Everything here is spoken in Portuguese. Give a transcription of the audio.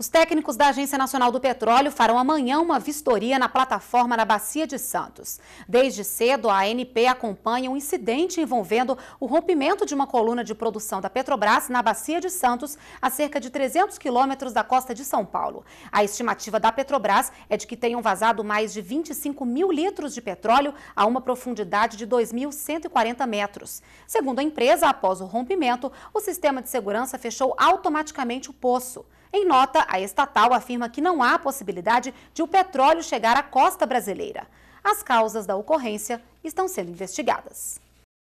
Os técnicos da Agência Nacional do Petróleo farão amanhã uma vistoria na plataforma na Bacia de Santos. Desde cedo, a ANP acompanha um incidente envolvendo o rompimento de uma coluna de produção da Petrobras na Bacia de Santos, a cerca de 300 quilômetros da costa de São Paulo. A estimativa da Petrobras é de que tenham vazado mais de 25 mil litros de petróleo a uma profundidade de 2.140 metros. Segundo a empresa, após o rompimento, o sistema de segurança fechou automaticamente o poço. Em nota, a estatal afirma que não há possibilidade de o petróleo chegar à costa brasileira. As causas da ocorrência estão sendo investigadas.